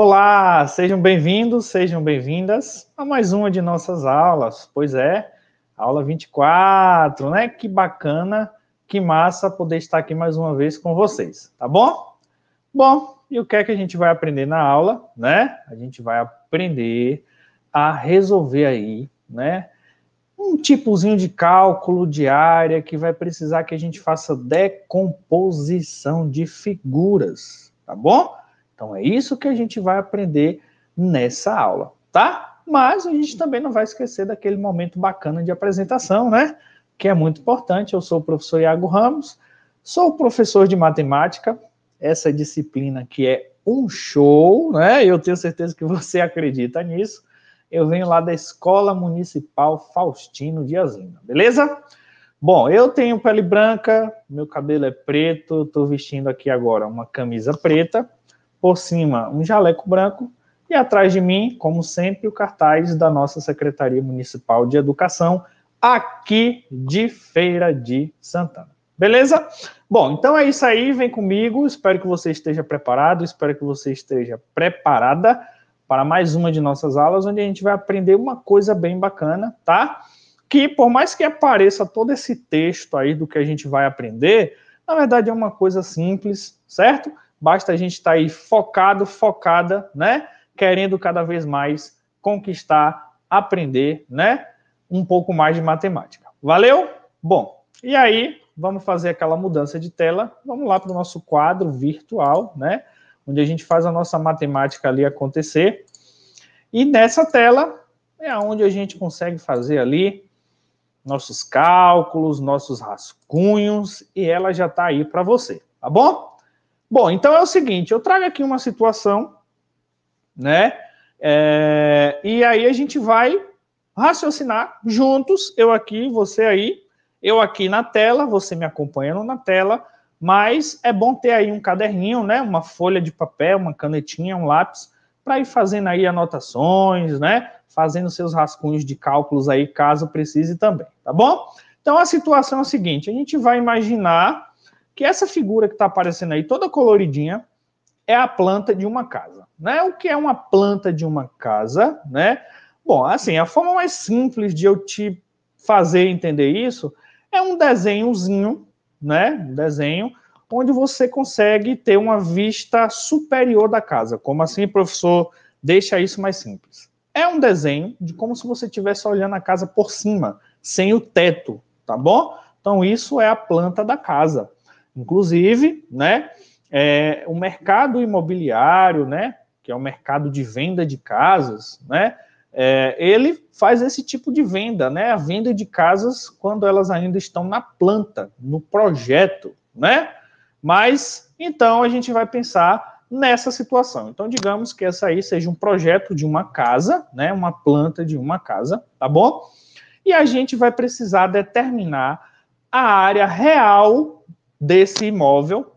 Olá, sejam bem-vindos, sejam bem-vindas a mais uma de nossas aulas. Pois é, aula 24, né? Que bacana, que massa poder estar aqui mais uma vez com vocês, tá bom? Bom, e o que é que a gente vai aprender na aula, né? A gente vai aprender a resolver aí, né? Um tipozinho de cálculo de área que vai precisar que a gente faça decomposição de figuras, tá bom? Então é isso que a gente vai aprender nessa aula, tá? Mas a gente também não vai esquecer daquele momento bacana de apresentação, né? Que é muito importante. Eu sou o professor Iago Ramos, sou professor de matemática, essa disciplina que é um show, né? Eu tenho certeza que você acredita nisso. Eu venho lá da Escola Municipal Faustino de Lima, beleza? Bom, eu tenho pele branca, meu cabelo é preto, estou vestindo aqui agora uma camisa preta por cima um jaleco branco e atrás de mim, como sempre, o cartaz da nossa Secretaria Municipal de Educação, aqui de Feira de Santana. Beleza? Bom, então é isso aí, vem comigo. Espero que você esteja preparado, espero que você esteja preparada para mais uma de nossas aulas, onde a gente vai aprender uma coisa bem bacana, tá? Que por mais que apareça todo esse texto aí do que a gente vai aprender, na verdade é uma coisa simples, certo? Basta a gente estar tá aí focado, focada, né? Querendo cada vez mais conquistar, aprender, né? Um pouco mais de matemática. Valeu? Bom, e aí vamos fazer aquela mudança de tela. Vamos lá para o nosso quadro virtual, né? Onde a gente faz a nossa matemática ali acontecer. E nessa tela é onde a gente consegue fazer ali nossos cálculos, nossos rascunhos, e ela já está aí para você, tá bom? Bom, então é o seguinte, eu trago aqui uma situação, né? É, e aí a gente vai raciocinar juntos, eu aqui, você aí, eu aqui na tela, você me acompanhando na tela, mas é bom ter aí um caderninho, né? Uma folha de papel, uma canetinha, um lápis, para ir fazendo aí anotações, né? Fazendo seus rascunhos de cálculos aí, caso precise também, tá bom? Então a situação é a seguinte: a gente vai imaginar que essa figura que está aparecendo aí, toda coloridinha, é a planta de uma casa. Né? O que é uma planta de uma casa? Né? Bom, assim, a forma mais simples de eu te fazer entender isso é um desenhozinho, né? Um desenho onde você consegue ter uma vista superior da casa. Como assim, professor? Deixa isso mais simples. É um desenho de como se você estivesse olhando a casa por cima, sem o teto, tá bom? Então, isso é a planta da casa. Inclusive, né, é, o mercado imobiliário, né, que é o mercado de venda de casas, né, é, ele faz esse tipo de venda, né, a venda de casas quando elas ainda estão na planta, no projeto, né? Mas então a gente vai pensar nessa situação. Então, digamos que essa aí seja um projeto de uma casa, né, uma planta de uma casa, tá bom? E a gente vai precisar determinar a área real desse imóvel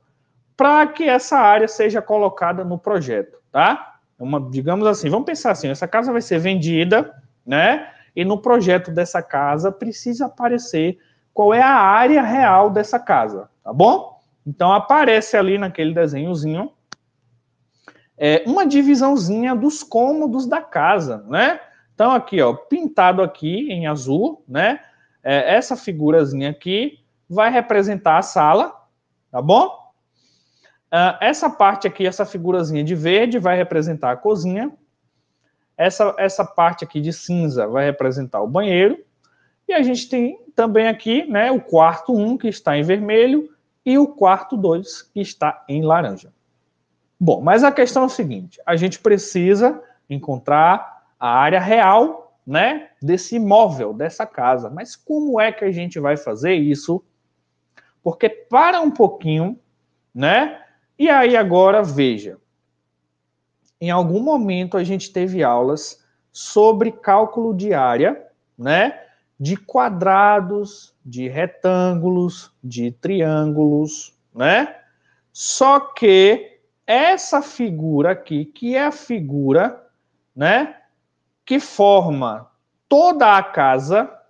para que essa área seja colocada no projeto, tá? É uma, digamos assim, vamos pensar assim, essa casa vai ser vendida, né? E no projeto dessa casa precisa aparecer qual é a área real dessa casa, tá bom? Então aparece ali naquele desenhozinho é, uma divisãozinha dos cômodos da casa, né? Então aqui, ó, pintado aqui em azul, né? É, essa figurazinha aqui vai representar a sala, tá bom? Uh, essa parte aqui, essa figurazinha de verde, vai representar a cozinha. Essa, essa parte aqui de cinza vai representar o banheiro. E a gente tem também aqui né, o quarto 1, um, que está em vermelho, e o quarto 2, que está em laranja. Bom, mas a questão é a seguinte: a gente precisa encontrar a área real né, desse imóvel, dessa casa. Mas como é que a gente vai fazer isso porque para um pouquinho, né? E aí agora veja, em algum momento a gente teve aulas sobre cálculo de área, né? De quadrados, de retângulos, de triângulos, né? Só que essa figura aqui, que é a figura, né? Que forma toda a casa,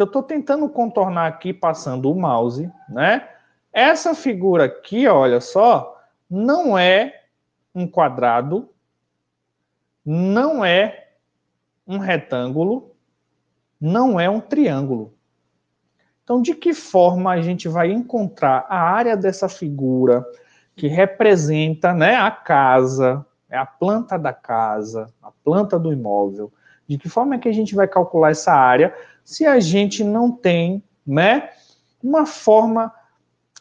que eu estou tentando contornar aqui passando o mouse, né? Essa figura aqui, olha só, não é um quadrado, não é um retângulo, não é um triângulo. Então, de que forma a gente vai encontrar a área dessa figura que representa né, a casa, é a planta da casa, a planta do imóvel? De que forma é que a gente vai calcular essa área se a gente não tem, né, uma forma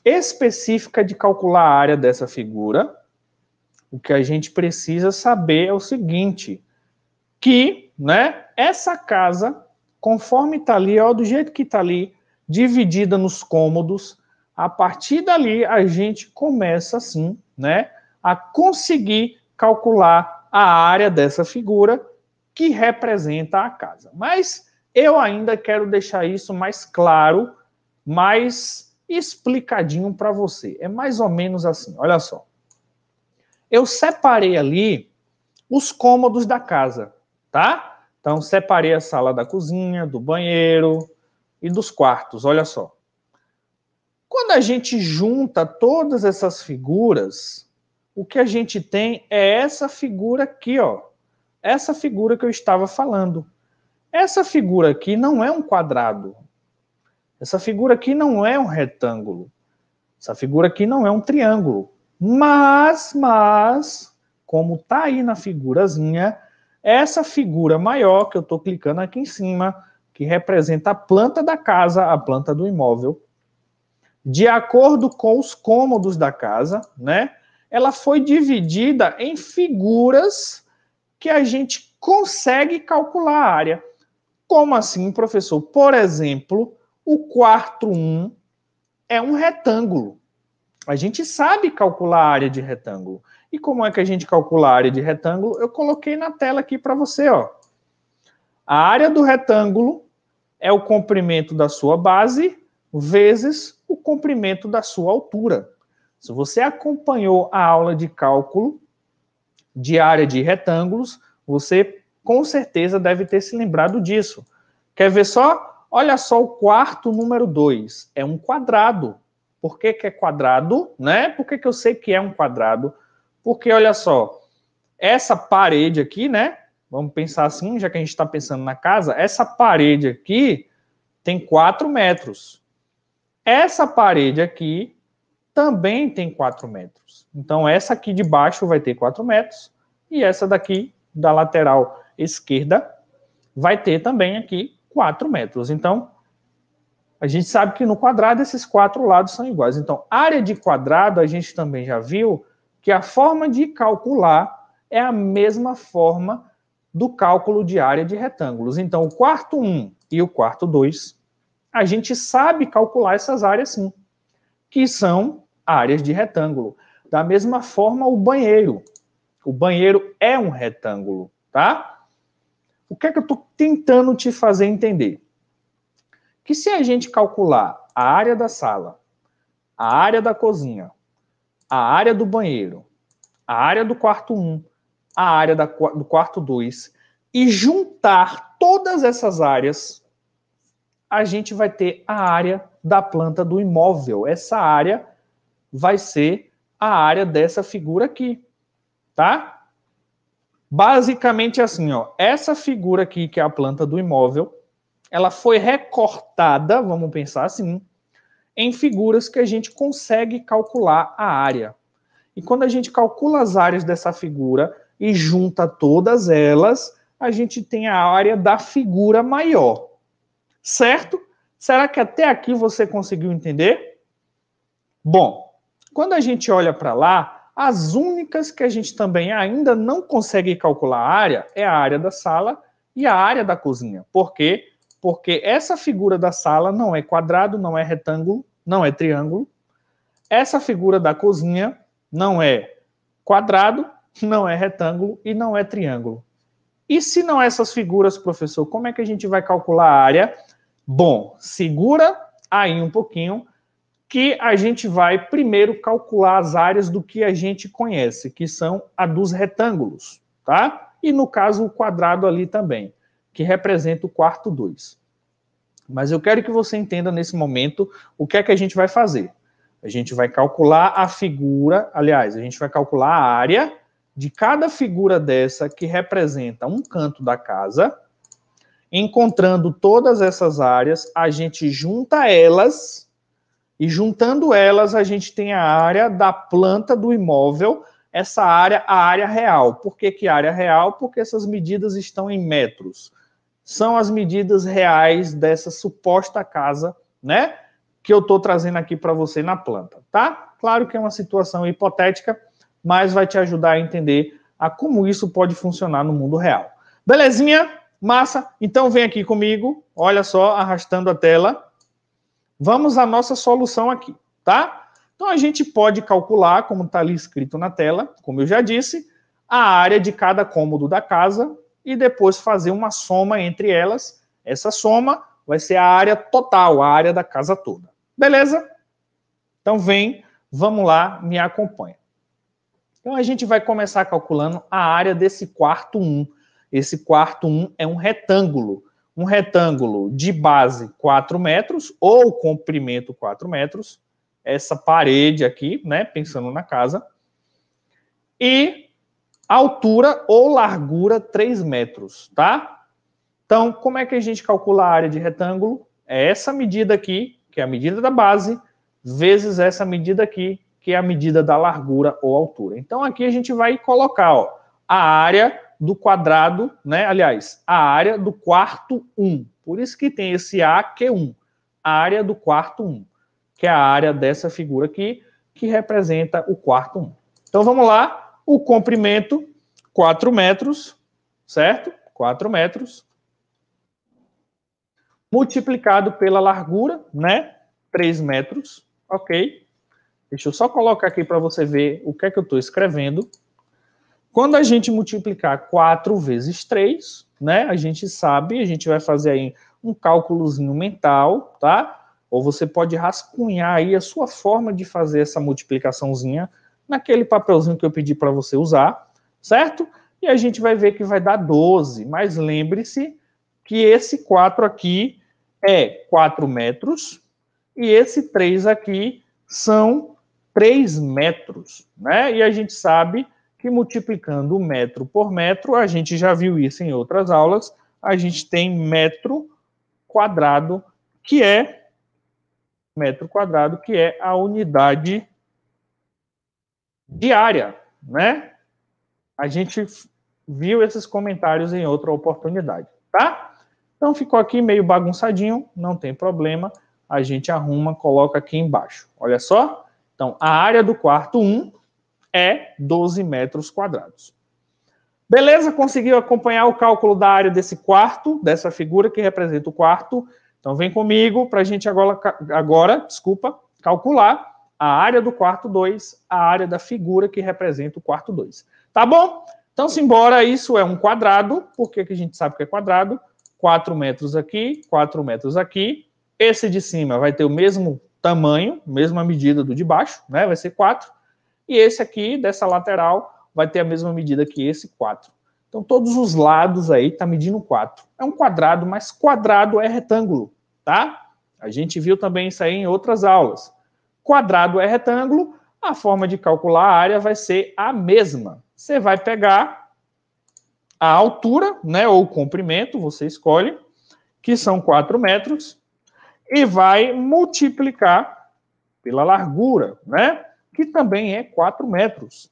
específica de calcular a área dessa figura, o que a gente precisa saber é o seguinte, que, né, essa casa, conforme está ali, ó, do jeito que está ali, dividida nos cômodos, a partir dali a gente começa assim, né, a conseguir calcular a área dessa figura que representa a casa. Mas eu ainda quero deixar isso mais claro, mais explicadinho para você. É mais ou menos assim, olha só. Eu separei ali os cômodos da casa, tá? Então separei a sala da cozinha, do banheiro e dos quartos, olha só. Quando a gente junta todas essas figuras, o que a gente tem é essa figura aqui, ó. Essa figura que eu estava falando. Essa figura aqui não é um quadrado. Essa figura aqui não é um retângulo. Essa figura aqui não é um triângulo. Mas, mas, como tá aí na figurazinha, essa figura maior que eu estou clicando aqui em cima, que representa a planta da casa, a planta do imóvel, de acordo com os cômodos da casa, né? Ela foi dividida em figuras que a gente consegue calcular a área. Como assim, professor? Por exemplo, o quarto é um retângulo. A gente sabe calcular a área de retângulo. E como é que a gente calcula a área de retângulo? Eu coloquei na tela aqui para você, ó. A área do retângulo é o comprimento da sua base vezes o comprimento da sua altura. Se você acompanhou a aula de cálculo de área de retângulos, você com certeza deve ter se lembrado disso. Quer ver só? Olha só o quarto número 2. É um quadrado. Por que, que é quadrado? Né? Por que, que eu sei que é um quadrado? Porque, olha só, essa parede aqui, né? Vamos pensar assim, já que a gente está pensando na casa, essa parede aqui tem 4 metros. Essa parede aqui também tem 4 metros. Então, essa aqui de baixo vai ter 4 metros e essa daqui da lateral esquerda, vai ter também aqui 4 metros. Então, a gente sabe que no quadrado esses quatro lados são iguais. Então, área de quadrado, a gente também já viu que a forma de calcular é a mesma forma do cálculo de área de retângulos. Então, o quarto 1 e o quarto 2, a gente sabe calcular essas áreas sim, que são áreas de retângulo. Da mesma forma, o banheiro. O banheiro é um retângulo, tá? O que é que eu estou tentando te fazer entender? Que se a gente calcular a área da sala, a área da cozinha, a área do banheiro, a área do quarto 1, um, a área da, do quarto 2, e juntar todas essas áreas, a gente vai ter a área da planta do imóvel. Essa área vai ser a área dessa figura aqui, tá? Basicamente assim, ó, essa figura aqui que é a planta do imóvel, ela foi recortada, vamos pensar assim, em figuras que a gente consegue calcular a área. E quando a gente calcula as áreas dessa figura e junta todas elas, a gente tem a área da figura maior. Certo? Será que até aqui você conseguiu entender? Bom, quando a gente olha para lá, as únicas que a gente também ainda não consegue calcular a área é a área da sala e a área da cozinha. Por quê? Porque essa figura da sala não é quadrado, não é retângulo, não é triângulo. Essa figura da cozinha não é quadrado, não é retângulo e não é triângulo. E se não essas figuras, professor, como é que a gente vai calcular a área? Bom, segura aí um pouquinho que a gente vai primeiro calcular as áreas do que a gente conhece, que são a dos retângulos, tá? E no caso o quadrado ali também, que representa o quarto 2. Mas eu quero que você entenda nesse momento o que é que a gente vai fazer. A gente vai calcular a figura, aliás, a gente vai calcular a área de cada figura dessa que representa um canto da casa. Encontrando todas essas áreas, a gente junta elas e juntando elas, a gente tem a área da planta do imóvel, essa área, a área real. Por que, que área real? Porque essas medidas estão em metros. São as medidas reais dessa suposta casa, né? Que eu estou trazendo aqui para você na planta, tá? Claro que é uma situação hipotética, mas vai te ajudar a entender a como isso pode funcionar no mundo real. Belezinha? Massa? Então vem aqui comigo, olha só, arrastando a tela. Vamos à nossa solução aqui, tá? Então a gente pode calcular, como está ali escrito na tela, como eu já disse, a área de cada cômodo da casa e depois fazer uma soma entre elas. Essa soma vai ser a área total, a área da casa toda. Beleza? Então vem, vamos lá, me acompanha. Então a gente vai começar calculando a área desse quarto 1. Um. Esse quarto 1 um é um retângulo um retângulo de base 4 metros ou comprimento 4 metros, essa parede aqui, né, pensando na casa, e altura ou largura 3 metros, tá? Então, como é que a gente calcula a área de retângulo? É essa medida aqui, que é a medida da base, vezes essa medida aqui, que é a medida da largura ou altura. Então, aqui a gente vai colocar ó, a área do quadrado, né? Aliás, a área do quarto 1. Por isso que tem esse AQ1, a área do quarto 1, que é a área dessa figura aqui, que representa o quarto 1. Então vamos lá, o comprimento 4 metros, certo? 4 metros multiplicado pela largura, né? 3 metros, ok? Deixa eu só colocar aqui para você ver o que é que eu estou escrevendo. Quando a gente multiplicar 4 vezes 3, né, a gente sabe, a gente vai fazer aí um cálculozinho mental, tá? Ou você pode rascunhar aí a sua forma de fazer essa multiplicaçãozinha naquele papelzinho que eu pedi para você usar, certo? E a gente vai ver que vai dar 12, mas lembre-se que esse 4 aqui é 4 metros e esse 3 aqui são 3 metros, né? E a gente sabe que multiplicando metro por metro, a gente já viu isso em outras aulas, a gente tem metro quadrado, que é metro quadrado, que é a unidade diária, né? A gente viu esses comentários em outra oportunidade, tá? Então ficou aqui meio bagunçadinho, não tem problema, a gente arruma, coloca aqui embaixo. Olha só? Então, a área do quarto 1 um, é 12 metros quadrados. Beleza, conseguiu acompanhar o cálculo da área desse quarto, dessa figura que representa o quarto. Então vem comigo para a gente agora, agora, desculpa, calcular a área do quarto 2, a área da figura que representa o quarto 2. Tá bom? Então, simbora, isso é um quadrado. Por que, que a gente sabe que é quadrado? 4 metros aqui, 4 metros aqui. Esse de cima vai ter o mesmo tamanho, mesma medida do de baixo, né? Vai ser 4. E esse aqui, dessa lateral, vai ter a mesma medida que esse 4. Então, todos os lados aí está medindo 4. É um quadrado, mas quadrado é retângulo, tá? A gente viu também isso aí em outras aulas. Quadrado é retângulo, a forma de calcular a área vai ser a mesma. Você vai pegar a altura, né, ou comprimento, você escolhe, que são 4 metros, e vai multiplicar pela largura, né? que também é 4 metros.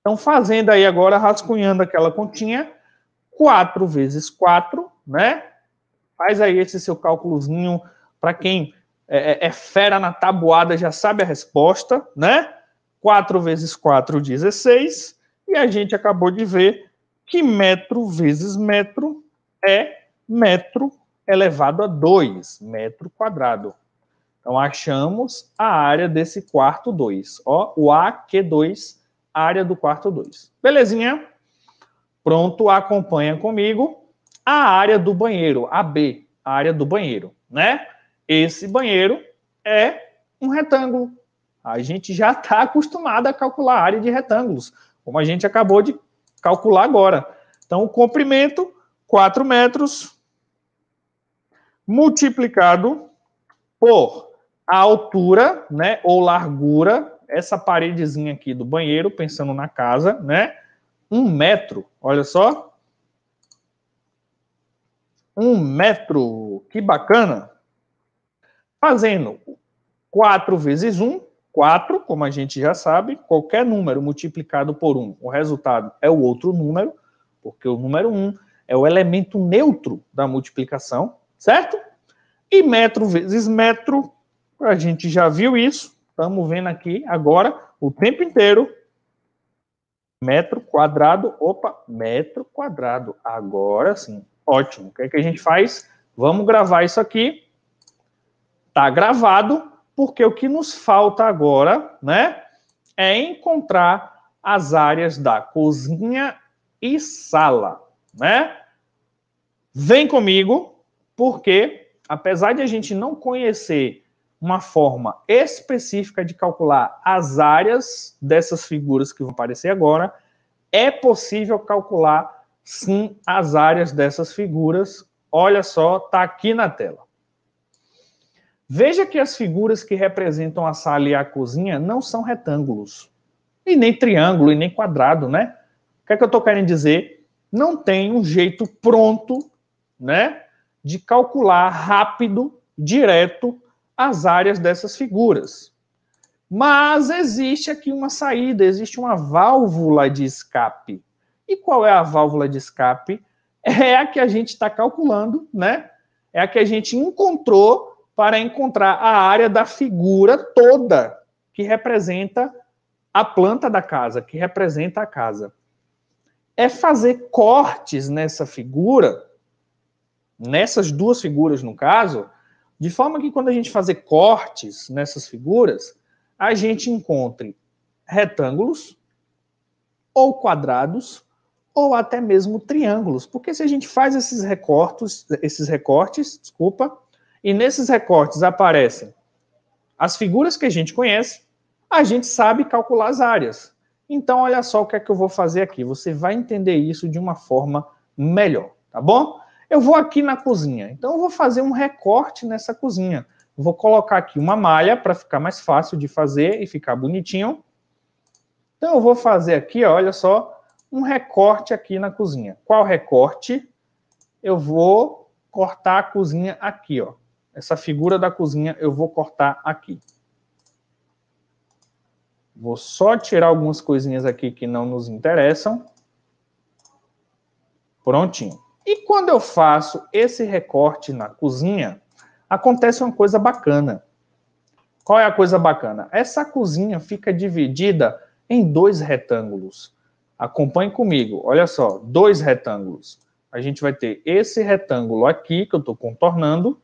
Então, fazendo aí agora, rascunhando aquela continha, 4 vezes 4, né? Faz aí esse seu cálculozinho para quem é, é, é, fera na tabuada já sabe a resposta, né? 4 vezes 4, 16. E a gente acabou de ver que metro vezes metro é metro elevado a 2, metro quadrado. Então, achamos a área desse quarto 2. Ó, o AQ2, área do quarto 2. Belezinha? Pronto, acompanha comigo a área do banheiro, a B, a área do banheiro, né? Esse banheiro é um retângulo. A gente já está acostumado a calcular a área de retângulos, como a gente acabou de calcular agora. Então, o comprimento, 4 metros, multiplicado por a altura, né, ou largura, essa paredezinha aqui do banheiro, pensando na casa, né, um metro, olha só. Um metro, que bacana. Fazendo 4 vezes 1, 4, como a gente já sabe, qualquer número multiplicado por 1, o resultado é o outro número, porque o número 1 é o elemento neutro da multiplicação, certo? E metro vezes metro, a gente já viu isso, estamos vendo aqui agora o tempo inteiro. Metro quadrado, opa, metro quadrado. Agora sim, ótimo. O que, é que a gente faz? Vamos gravar isso aqui. Está gravado, porque o que nos falta agora, né, é encontrar as áreas da cozinha e sala, né? Vem comigo, porque apesar de a gente não conhecer uma forma específica de calcular as áreas dessas figuras que vão aparecer agora, é possível calcular sim as áreas dessas figuras. Olha só, está aqui na tela. Veja que as figuras que representam a sala e a cozinha não são retângulos. E nem triângulo, e nem quadrado, né? O que é que eu estou querendo dizer? Não tem um jeito pronto, né? De calcular rápido, direto, as áreas dessas figuras. Mas existe aqui uma saída, existe uma válvula de escape. E qual é a válvula de escape? É a que a gente está calculando, né? É a que a gente encontrou para encontrar a área da figura toda que representa a planta da casa, que representa a casa. É fazer cortes nessa figura, nessas duas figuras no caso, de forma que quando a gente fazer cortes nessas figuras, a gente encontre retângulos ou quadrados ou até mesmo triângulos, porque se a gente faz esses recortes, esses recortes, desculpa, e nesses recortes aparecem as figuras que a gente conhece, a gente sabe calcular as áreas. Então olha só o que é que eu vou fazer aqui, você vai entender isso de uma forma melhor, tá bom? Eu vou aqui na cozinha, então eu vou fazer um recorte nessa cozinha. Vou colocar aqui uma malha para ficar mais fácil de fazer e ficar bonitinho. Então eu vou fazer aqui, olha só, um recorte aqui na cozinha. Qual recorte? Eu vou cortar a cozinha aqui, ó. Essa figura da cozinha eu vou cortar aqui. Vou só tirar algumas coisinhas aqui que não nos interessam. Prontinho. E quando eu faço esse recorte na cozinha, acontece uma coisa bacana. Qual é a coisa bacana? Essa cozinha fica dividida em dois retângulos. Acompanhe comigo. Olha só, dois retângulos. A gente vai ter esse retângulo aqui que eu estou contornando.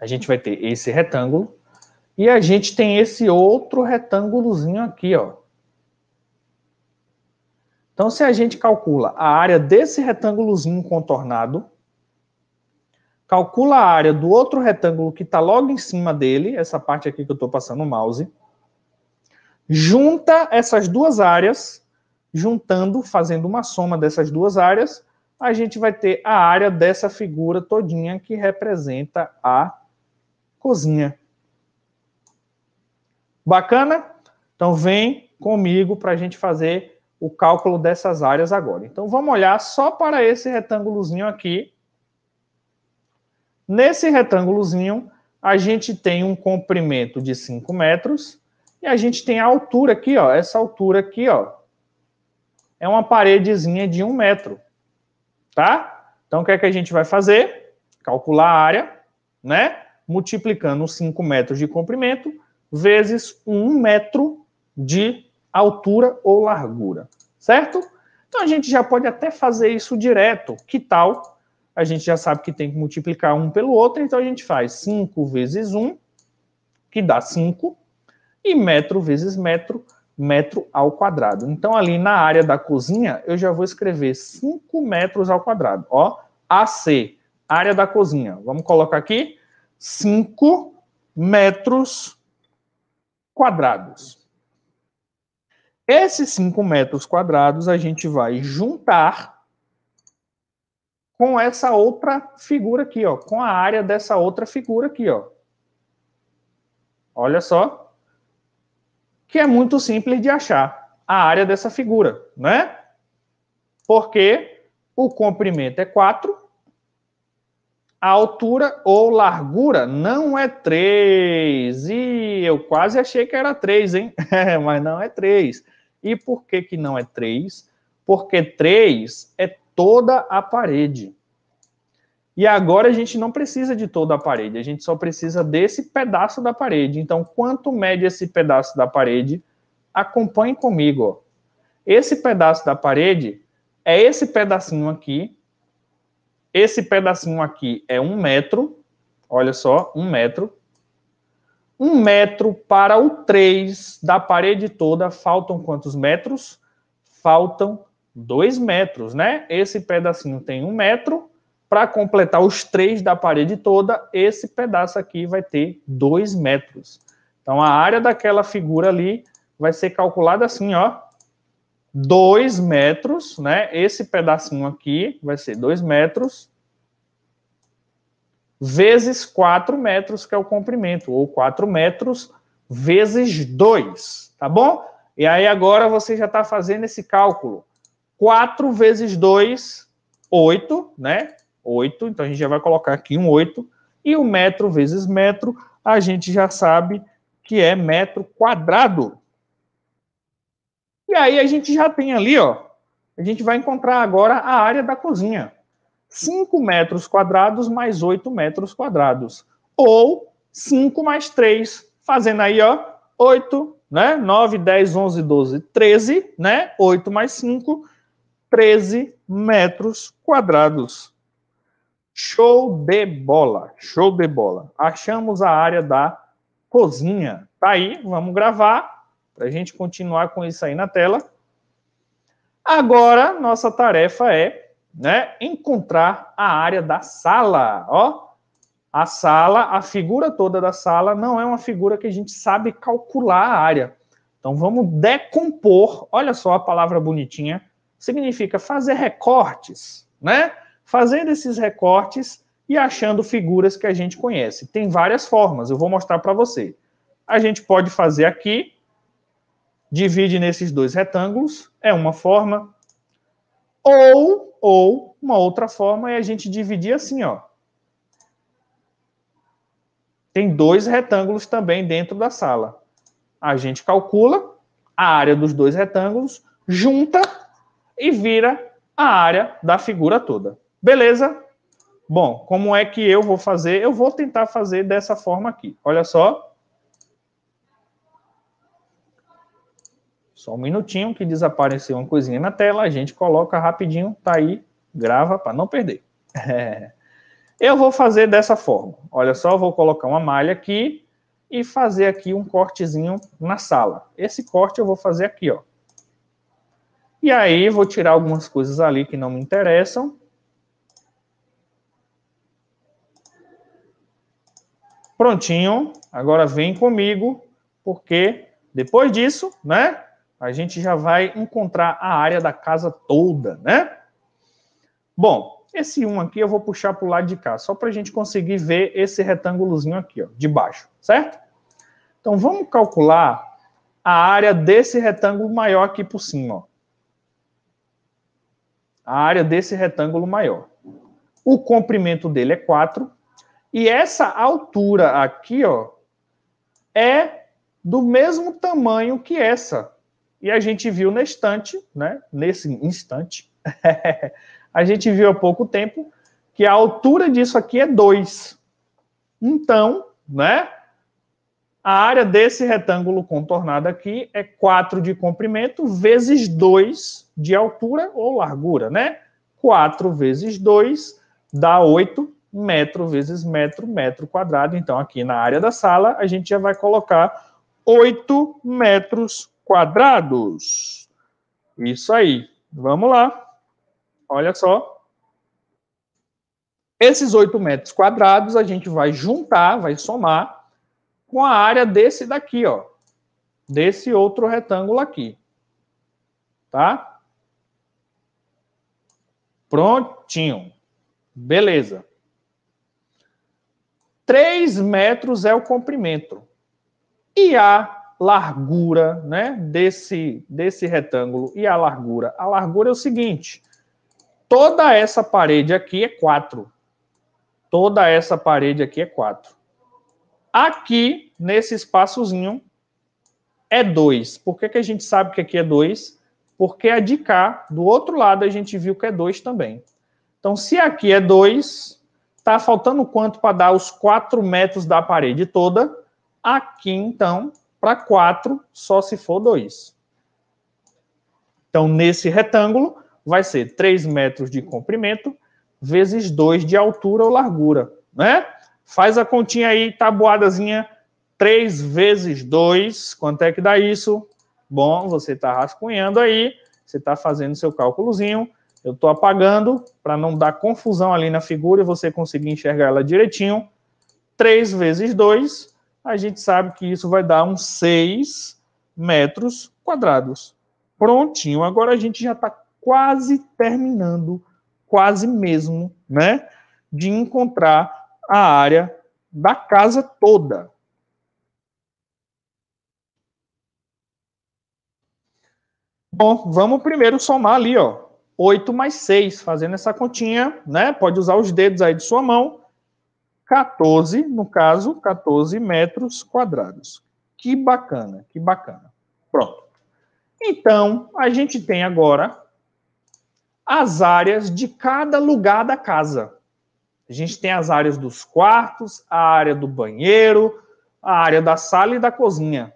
A gente vai ter esse retângulo. E a gente tem esse outro retângulozinho aqui, ó. Então, se a gente calcula a área desse retângulozinho contornado, calcula a área do outro retângulo que está logo em cima dele, essa parte aqui que eu estou passando o mouse, junta essas duas áreas, juntando, fazendo uma soma dessas duas áreas, a gente vai ter a área dessa figura todinha que representa a cozinha. Bacana? Então vem comigo para a gente fazer o cálculo dessas áreas agora. Então, vamos olhar só para esse retângulozinho aqui. Nesse retângulozinho, a gente tem um comprimento de 5 metros e a gente tem a altura aqui, ó. Essa altura aqui, ó, é uma paredezinha de 1 um metro, tá? Então, o que é que a gente vai fazer? Calcular a área, né? Multiplicando 5 metros de comprimento vezes 1 um metro de altura ou largura, certo? Então a gente já pode até fazer isso direto. Que tal? A gente já sabe que tem que multiplicar um pelo outro, então a gente faz 5 vezes 1, que dá 5, e metro vezes metro, metro ao quadrado. Então ali na área da cozinha, eu já vou escrever 5 metros ao quadrado, ó, AC, área da cozinha. Vamos colocar aqui 5 metros quadrados. Esses 5 metros quadrados a gente vai juntar com essa outra figura aqui, ó, com a área dessa outra figura aqui, ó. Olha só. Que é muito simples de achar a área dessa figura, né? Porque o comprimento é 4 a altura ou largura não é 3. E eu quase achei que era 3, hein? Mas não é 3. E por que, que não é 3? Porque 3 é toda a parede. E agora a gente não precisa de toda a parede, a gente só precisa desse pedaço da parede. Então, quanto mede esse pedaço da parede? Acompanhe comigo. Ó. Esse pedaço da parede é esse pedacinho aqui esse pedacinho aqui é um metro. Olha só, um metro. Um metro para o 3 da parede toda. Faltam quantos metros? Faltam dois metros, né? Esse pedacinho tem um metro. Para completar os três da parede toda, esse pedaço aqui vai ter dois metros. Então, a área daquela figura ali vai ser calculada assim, ó. 2 metros, né? Esse pedacinho aqui vai ser 2 metros vezes 4 metros, que é o comprimento, ou 4 metros vezes 2, tá bom? E aí agora você já está fazendo esse cálculo. 4 vezes 2, 8, né? 8, então a gente já vai colocar aqui um 8. E o metro vezes metro, a gente já sabe que é metro quadrado, e aí a gente já tem ali, ó, a gente vai encontrar agora a área da cozinha. 5 metros quadrados mais 8 metros quadrados. Ou 5 mais 3, fazendo aí, ó, 8, né? 9, 10, 11, 12, 13, né? 8 mais 5, 13 metros quadrados. Show de bola, show de bola. Achamos a área da cozinha. Tá aí, vamos gravar. Para a gente continuar com isso aí na tela. Agora, nossa tarefa é né, encontrar a área da sala. Ó, a sala, a figura toda da sala não é uma figura que a gente sabe calcular a área. Então vamos decompor. Olha só a palavra bonitinha. Significa fazer recortes, né? Fazendo esses recortes e achando figuras que a gente conhece. Tem várias formas, eu vou mostrar para você. A gente pode fazer aqui divide nesses dois retângulos, é uma forma. Ou, ou uma outra forma é a gente dividir assim, ó. Tem dois retângulos também dentro da sala. A gente calcula a área dos dois retângulos, junta e vira a área da figura toda. Beleza? Bom, como é que eu vou fazer? Eu vou tentar fazer dessa forma aqui. Olha só. Só um minutinho que desapareceu uma coisinha na tela, a gente coloca rapidinho, tá aí, grava para não perder. É. Eu vou fazer dessa forma. Olha só, vou colocar uma malha aqui e fazer aqui um cortezinho na sala. Esse corte eu vou fazer aqui, ó. E aí vou tirar algumas coisas ali que não me interessam. Prontinho. Agora vem comigo, porque depois disso, né? a gente já vai encontrar a área da casa toda, né? Bom, esse 1 aqui eu vou puxar para o lado de cá, só para a gente conseguir ver esse retângulozinho aqui, ó, de baixo, certo? Então, vamos calcular a área desse retângulo maior aqui por cima, ó. A área desse retângulo maior. O comprimento dele é 4, e essa altura aqui, ó, é do mesmo tamanho que essa, e a gente viu na estante, né, nesse instante, a gente viu há pouco tempo que a altura disso aqui é 2. Então, né, a área desse retângulo contornado aqui é 4 de comprimento vezes 2 de altura ou largura, né? 4 vezes 2 dá 8 metro vezes metro, metro quadrado. Então, aqui na área da sala, a gente já vai colocar 8 metros quadrados quadrados. Isso aí. Vamos lá. Olha só. Esses 8 metros quadrados a gente vai juntar, vai somar com a área desse daqui, ó. Desse outro retângulo aqui. Tá? Prontinho. Beleza. 3 metros é o comprimento. E a largura né, desse, desse retângulo e a largura. A largura é o seguinte: toda essa parede aqui é 4. Toda essa parede aqui é 4. Aqui, nesse espaçozinho, é 2. Por que, que a gente sabe que aqui é 2? Porque a de cá, do outro lado, a gente viu que é 2 também. Então, se aqui é 2, está faltando quanto para dar os 4 metros da parede toda? Aqui, então, para 4 só se for 2. Então, nesse retângulo, vai ser 3 metros de comprimento vezes 2 de altura ou largura, né? Faz a continha aí, tabuadazinha, 3 vezes 2, quanto é que dá isso? Bom, você está rascunhando aí, você está fazendo seu cálculozinho, eu estou apagando para não dar confusão ali na figura e você conseguir enxergar ela direitinho. 3 vezes 2 a gente sabe que isso vai dar uns 6 metros quadrados. Prontinho. Agora a gente já está quase terminando, quase mesmo, né? De encontrar a área da casa toda. Bom, vamos primeiro somar ali, ó. 8 mais 6, fazendo essa continha, né? Pode usar os dedos aí de sua mão. 14, no caso, 14 metros quadrados. Que bacana, que bacana. Pronto. Então, a gente tem agora as áreas de cada lugar da casa. A gente tem as áreas dos quartos, a área do banheiro, a área da sala e da cozinha.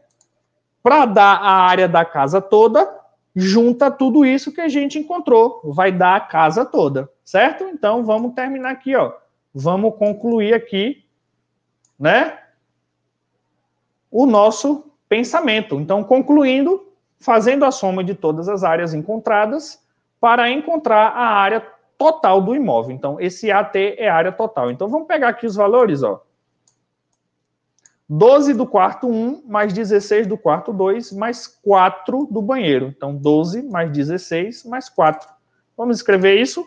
Para dar a área da casa toda, junta tudo isso que a gente encontrou. Vai dar a casa toda, certo? Então, vamos terminar aqui, ó vamos concluir aqui, né? O nosso pensamento. Então, concluindo, fazendo a soma de todas as áreas encontradas para encontrar a área total do imóvel. Então, esse AT é a área total. Então, vamos pegar aqui os valores, ó. 12 do quarto 1, mais 16 do quarto 2, mais 4 do banheiro. Então, 12 mais 16, mais 4. Vamos escrever isso?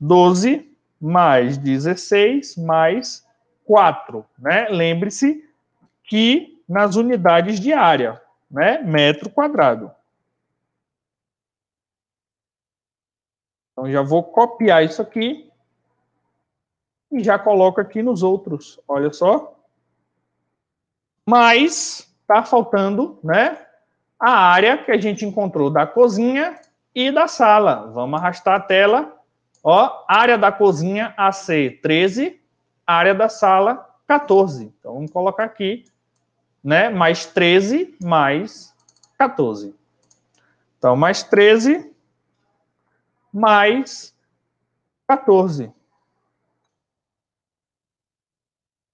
12 mais 16 mais 4. Né? Lembre-se que nas unidades de área, né? metro quadrado. Então, já vou copiar isso aqui e já coloco aqui nos outros. Olha só. Mas está faltando né, a área que a gente encontrou da cozinha e da sala. Vamos arrastar a tela Ó, área da cozinha AC 13, área da sala 14. Então vamos colocar aqui, né? Mais 13 mais 14. Então mais 13 mais 14.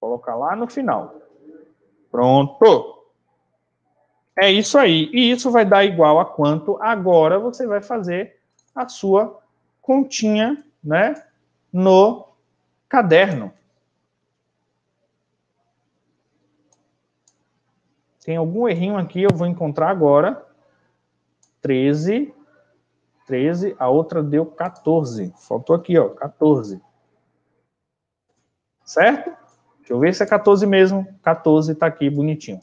Vou colocar lá no final. Pronto. É isso aí. E isso vai dar igual a quanto agora você vai fazer a sua continha né, no caderno. Tem algum errinho aqui, eu vou encontrar agora. 13, 13, a outra deu 14. Faltou aqui, ó, 14. Certo? Deixa eu ver se é 14 mesmo. 14 está aqui, bonitinho.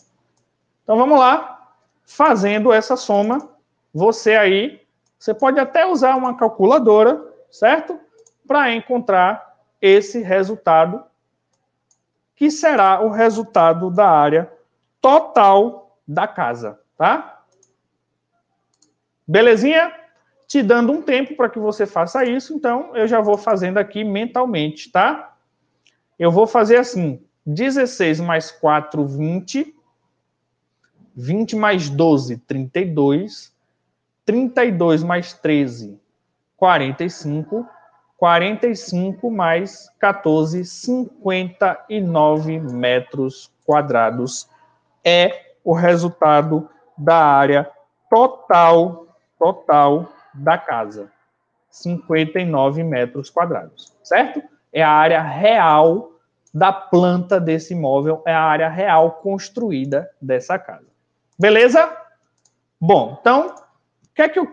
Então vamos lá. Fazendo essa soma, você aí você pode até usar uma calculadora, certo? Para encontrar esse resultado, que será o resultado da área total da casa, tá? Belezinha? Te dando um tempo para que você faça isso, então eu já vou fazendo aqui mentalmente, tá? Eu vou fazer assim: 16 mais 4, 20. 20 mais 12, 32. 32 mais 13, 45. 45 mais 14, 59 metros quadrados. É o resultado da área total, total da casa. 59 metros quadrados, certo? É a área real da planta desse imóvel, é a área real construída dessa casa. Beleza? Bom, então que é que eu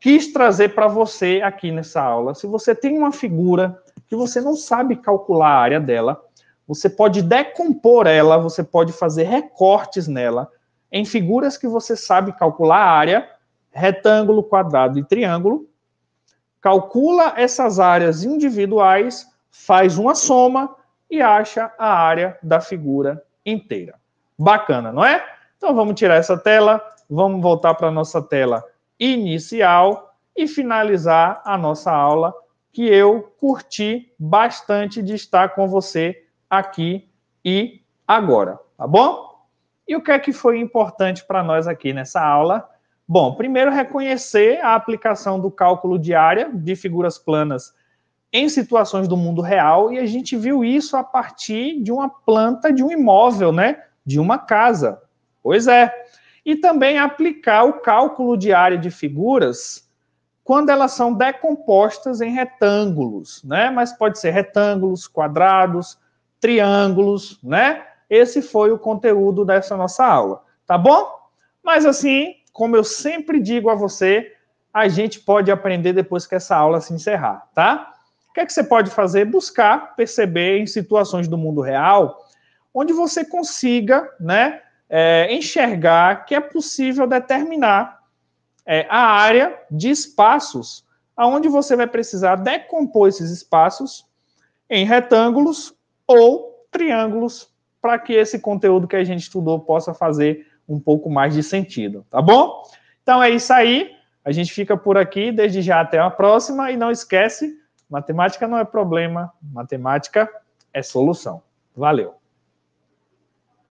quis trazer para você aqui nessa aula? Se você tem uma figura que você não sabe calcular a área dela, você pode decompor ela, você pode fazer recortes nela em figuras que você sabe calcular a área, retângulo, quadrado e triângulo. Calcula essas áreas individuais, faz uma soma e acha a área da figura inteira. Bacana, não é? Então vamos tirar essa tela, vamos voltar para a nossa tela inicial e finalizar a nossa aula, que eu curti bastante de estar com você aqui e agora, tá bom? E o que é que foi importante para nós aqui nessa aula? Bom, primeiro reconhecer a aplicação do cálculo de área de figuras planas em situações do mundo real e a gente viu isso a partir de uma planta de um imóvel, né? De uma casa. Pois é e também aplicar o cálculo de área de figuras quando elas são decompostas em retângulos, né? Mas pode ser retângulos, quadrados, triângulos, né? Esse foi o conteúdo dessa nossa aula, tá bom? Mas assim, como eu sempre digo a você, a gente pode aprender depois que essa aula se encerrar, tá? O que é que você pode fazer? Buscar perceber em situações do mundo real onde você consiga, né, é, enxergar que é possível determinar é, a área de espaços aonde você vai precisar decompor esses espaços em retângulos ou triângulos para que esse conteúdo que a gente estudou possa fazer um pouco mais de sentido, tá bom? Então é isso aí. A gente fica por aqui, desde já até a próxima e não esquece, matemática não é problema, matemática é solução. Valeu.